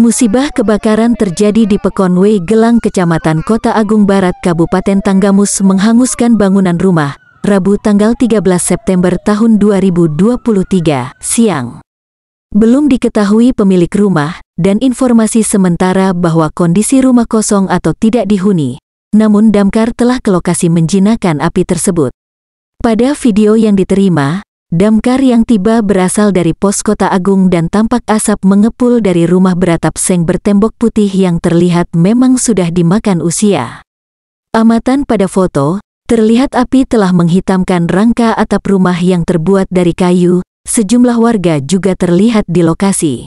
Musibah kebakaran terjadi di Pekonwe Gelang Kecamatan Kota Agung Barat Kabupaten Tanggamus menghanguskan bangunan rumah, Rabu tanggal 13 September tahun 2023, siang. Belum diketahui pemilik rumah dan informasi sementara bahwa kondisi rumah kosong atau tidak dihuni, namun damkar telah ke lokasi menjinakkan api tersebut. Pada video yang diterima, Damkar yang tiba berasal dari pos kota agung dan tampak asap mengepul dari rumah beratap seng bertembok putih yang terlihat memang sudah dimakan usia. Amatan pada foto, terlihat api telah menghitamkan rangka atap rumah yang terbuat dari kayu, sejumlah warga juga terlihat di lokasi.